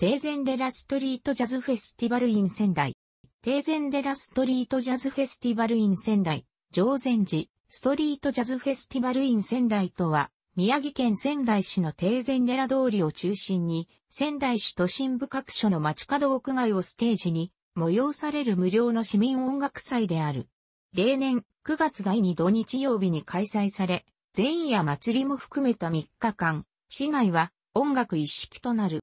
テーゼンデラストリートジャズフェスティバルイン仙台。テーゼンデラストリートジャズフェスティバルイン仙台、常禅寺、ストリートジャズフェスティバルイン仙台とは、宮城県仙台市のテーゼンデラ通りを中心に、仙台市都心部各所の街角屋外をステージに、催される無料の市民音楽祭である。例年、9月第2土日曜日に開催され、前夜祭りも含めた3日間、市内は音楽一式となる。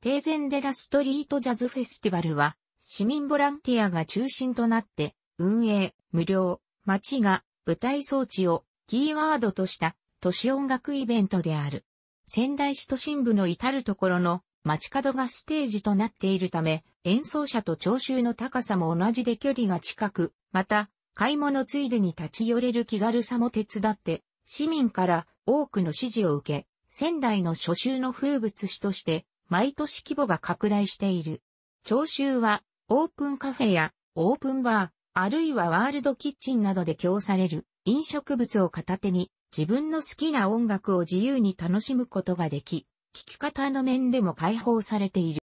テーゼンデラストリートジャズフェスティバルは、市民ボランティアが中心となって、運営、無料、街が舞台装置をキーワードとした都市音楽イベントである。仙台市都心部の至るところの街角がステージとなっているため、演奏者と聴衆の高さも同じで距離が近く、また、買い物ついでに立ち寄れる気軽さも手伝って、市民から多くの支持を受け、仙台の初秋の風物詩として毎年規模が拡大している。聴衆は、オープンカフェや、オープンバー、あるいはワールドキッチンなどで供される飲食物を片手に自分の好きな音楽を自由に楽しむことができ、聴き方の面でも解放されている。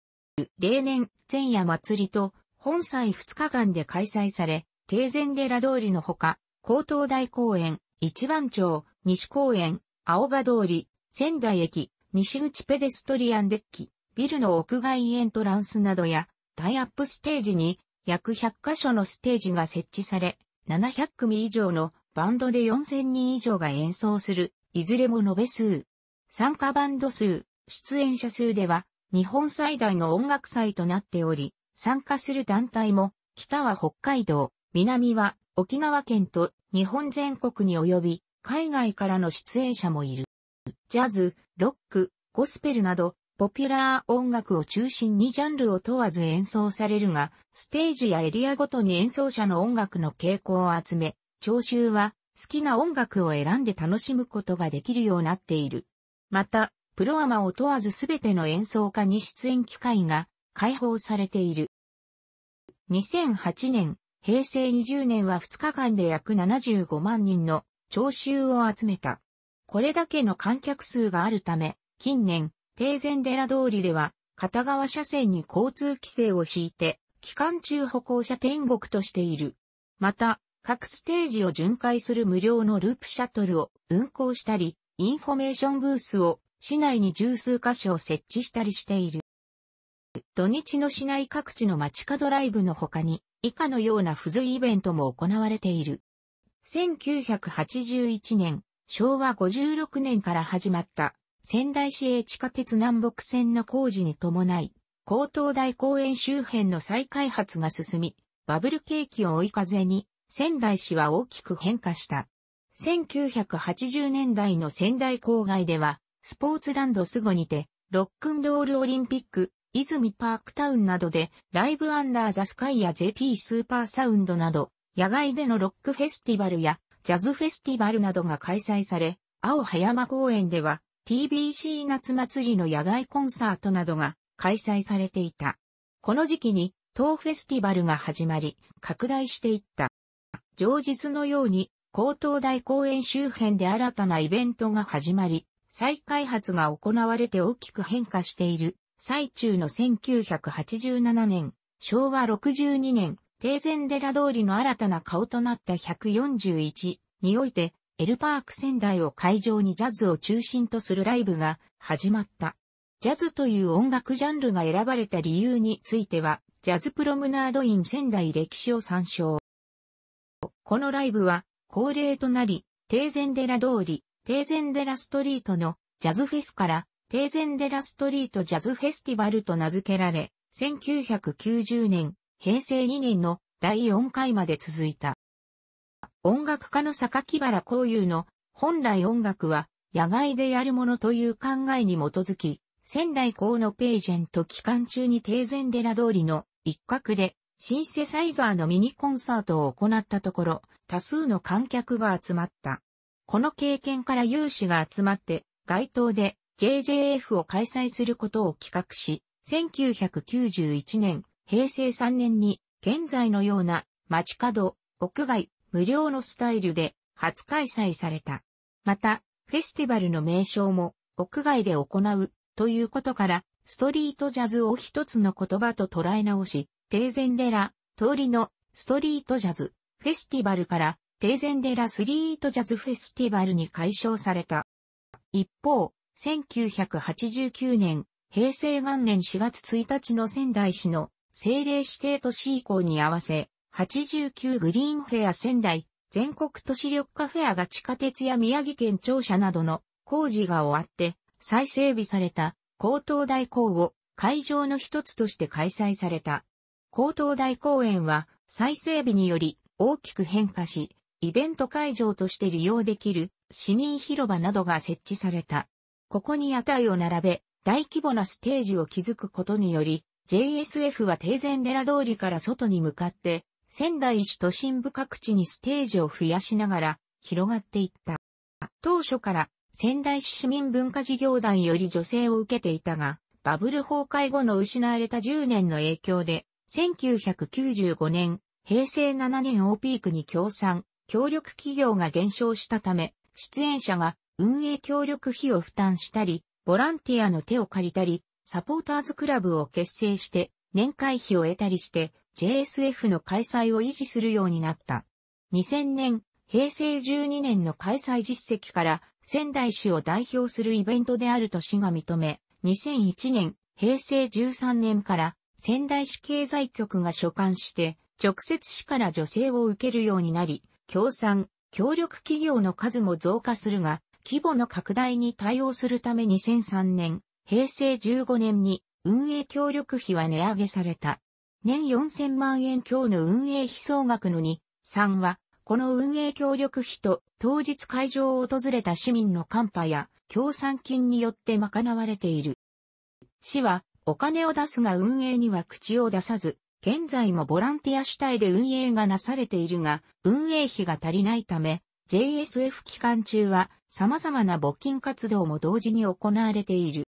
例年、前夜祭りと本祭2日間で開催され、定前寺通りのほか、高等大公園、一番町、西公園、青葉通り、仙台駅、西口ペデストリアンデッキ、ビルの屋外エントランスなどや、タイアップステージに約100カ所のステージが設置され、700組以上のバンドで4000人以上が演奏する、いずれも延べ数。参加バンド数、出演者数では、日本最大の音楽祭となっており、参加する団体も、北は北海道、南は沖縄県と日本全国に及び、海外からの出演者もいる。ジャズ、ロック、ゴスペルなど、ポピュラー音楽を中心にジャンルを問わず演奏されるが、ステージやエリアごとに演奏者の音楽の傾向を集め、聴衆は好きな音楽を選んで楽しむことができるようになっている。また、プロアマを問わずすべての演奏家に出演機会が開放されている。2008年、平成20年は2日間で約75万人の聴衆を集めた。これだけの観客数があるため、近年、定前寺通りでは、片側車線に交通規制を敷いて、期間中歩行者天国としている。また、各ステージを巡回する無料のループシャトルを運行したり、インフォメーションブースを市内に十数箇所を設置したりしている。土日の市内各地の街角ライブの他に、以下のような付随イベントも行われている。1981年、昭和56年から始まった仙台市営地下鉄南北線の工事に伴い、高等大公園周辺の再開発が進み、バブル景気を追い風に仙台市は大きく変化した。1980年代の仙台郊外では、スポーツランドすゴにて、ロックンロールオリンピック、泉パークタウンなどで、ライブアンダーザスカイや JT スーパーサウンドなど、野外でのロックフェスティバルや、ジャズフェスティバルなどが開催され、青葉山公園では TBC 夏祭りの野外コンサートなどが開催されていた。この時期に当フェスティバルが始まり、拡大していった。常日のように、高等大公園周辺で新たなイベントが始まり、再開発が行われて大きく変化している最中の1987年、昭和62年、定デ寺通りの新たな顔となった141において、エルパーク仙台を会場にジャズを中心とするライブが始まった。ジャズという音楽ジャンルが選ばれた理由については、ジャズプロムナードイン仙台歴史を参照。このライブは恒例となり、定デ寺通り、定デ寺ストリートのジャズフェスから定デ寺ストリートジャズフェスティバルと名付けられ、1990年平成2年の第4回まで続いた。音楽家の榊原光雄の本来音楽は野外でやるものという考えに基づき、仙台港のページェント期間中に定前寺通りの一角でシンセサイザーのミニコンサートを行ったところ、多数の観客が集まった。この経験から有志が集まって、街頭で JJF を開催することを企画し、1991年平成3年に現在のような街角、屋外、無料のスタイルで初開催された。また、フェスティバルの名称も屋外で行うということから、ストリートジャズを一つの言葉と捉え直し、定前寺、通りのストリートジャズ、フェスティバルから、定前寺スリートジャズフェスティバルに解消された。一方、1989年、平成元年4月1日の仙台市の政令指定都市移行に合わせ、89グリーンフェア仙台、全国都市緑化フェアが地下鉄や宮城県庁舎などの工事が終わって再整備された高等大公を会場の一つとして開催された。高等大公園は再整備により大きく変化し、イベント会場として利用できる市民広場などが設置された。ここに屋台を並べ、大規模なステージを築くことにより、JSF は定前寺通りから外に向かって、仙台市都心部各地にステージを増やしながら広がっていった。当初から仙台市市民文化事業団より助成を受けていたが、バブル崩壊後の失われた10年の影響で、1995年、平成7年をピークに協賛、協力企業が減少したため、出演者が運営協力費を負担したり、ボランティアの手を借りたり、サポーターズクラブを結成して年会費を得たりして JSF の開催を維持するようになった。2000年、平成12年の開催実績から仙台市を代表するイベントであると市が認め、2001年、平成13年から仙台市経済局が所管して直接市から助成を受けるようになり、協賛、協力企業の数も増加するが、規模の拡大に対応するため2003年、平成15年に運営協力費は値上げされた。年4000万円強の運営費総額の2、3は、この運営協力費と当日会場を訪れた市民の寒波や協賛金によって賄われている。市はお金を出すが運営には口を出さず、現在もボランティア主体で運営がなされているが、運営費が足りないため、JSF 期間中は様々な募金活動も同時に行われている。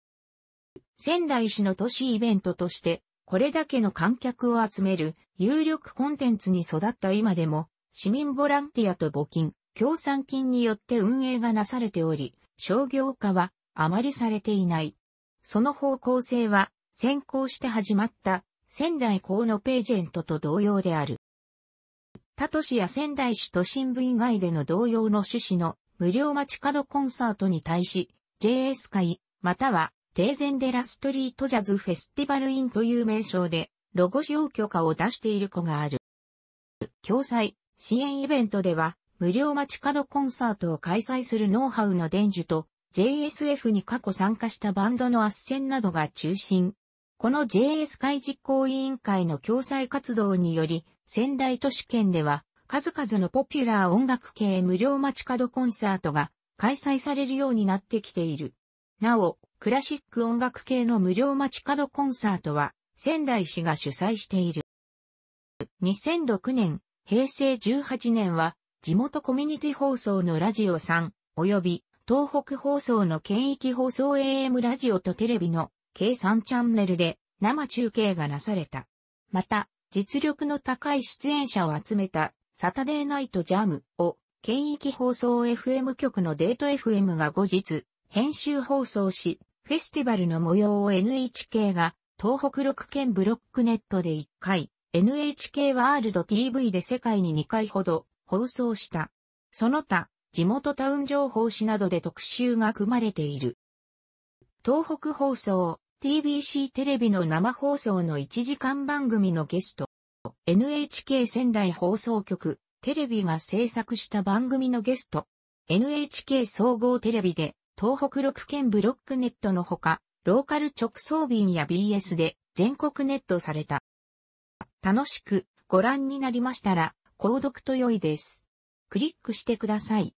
仙台市の都市イベントとして、これだけの観客を集める有力コンテンツに育った今でも、市民ボランティアと募金、協賛金によって運営がなされており、商業化はあまりされていない。その方向性は先行して始まった仙台港のページェントと同様である。他都市や仙台市都心部以外での同様の趣旨の無料街角コンサートに対し、JS 会、またはテーゼンデラストリートジャズフェスティバルインという名称で、ロゴ使用許可を出している子がある。共催、支援イベントでは、無料街角コンサートを開催するノウハウの伝授と、JSF に過去参加したバンドの斡旋などが中心。この JS 会実行委員会の共催活動により、仙台都市圏では、数々のポピュラー音楽系無料街角コンサートが開催されるようになってきている。なお、クラシック音楽系の無料街角コンサートは、仙台市が主催している。2006年、平成18年は、地元コミュニティ放送のラジオ3、及び、東北放送の県域放送 AM ラジオとテレビの計3チャンネルで生中継がなされた。また、実力の高い出演者を集めたサタデーナイトジャムを県域放送 FM 局のデート FM が後日編集放送し、フェスティバルの模様を NHK が東北6県ブロックネットで1回、NHK ワールド TV で世界に2回ほど放送した。その他、地元タウン情報誌などで特集が組まれている。東北放送、TBC テレビの生放送の1時間番組のゲスト、NHK 仙台放送局、テレビが制作した番組のゲスト、NHK 総合テレビで東北6県ブロックネットのほか、ローカル直送便や BS で全国ネットされた。楽しくご覧になりましたら、購読と良いです。クリックしてください。